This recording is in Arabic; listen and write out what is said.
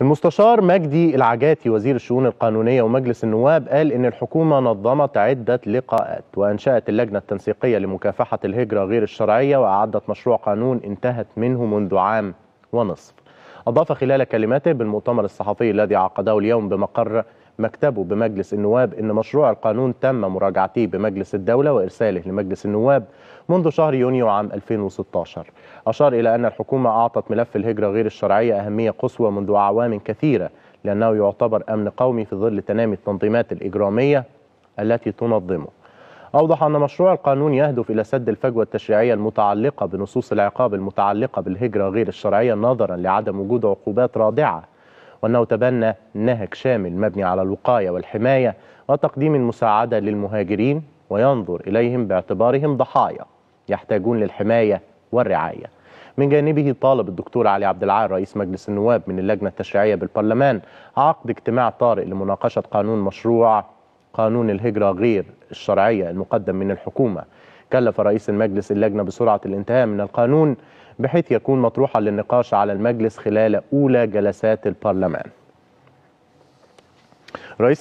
المستشار مجدي العجاتي وزير الشؤون القانونية ومجلس النواب قال إن الحكومة نظمت عدة لقاءات وأنشأت اللجنة التنسيقية لمكافحة الهجرة غير الشرعية وأعدت مشروع قانون انتهت منه منذ عام ونصف أضاف خلال كلماته بالمؤتمر الصحفي الذي عقده اليوم بمقر مكتبه بمجلس النواب أن مشروع القانون تم مراجعته بمجلس الدولة وإرساله لمجلس النواب منذ شهر يونيو عام 2016 أشار إلى أن الحكومة أعطت ملف الهجرة غير الشرعية أهمية قصوى منذ أعوام كثيرة لأنه يعتبر أمن قومي في ظل تنامي التنظيمات الإجرامية التي تنظمه أوضح أن مشروع القانون يهدف إلى سد الفجوة التشريعية المتعلقة بنصوص العقاب المتعلقة بالهجرة غير الشرعية نظرا لعدم وجود عقوبات رادعة وأنه تبنى نهج شامل مبني على الوقاية والحماية وتقديم المساعدة للمهاجرين وينظر إليهم باعتبارهم ضحايا يحتاجون للحماية والرعاية من جانبه طالب الدكتور علي عبد العال رئيس مجلس النواب من اللجنة التشريعية بالبرلمان عقد اجتماع طارئ لمناقشة قانون مشروع قانون الهجرة غير الشرعية المقدم من الحكومة كلف رئيس المجلس اللجنة بسرعة الانتهاء من القانون بحيث يكون مطروحا للنقاش على المجلس خلال أولى جلسات البرلمان رئيس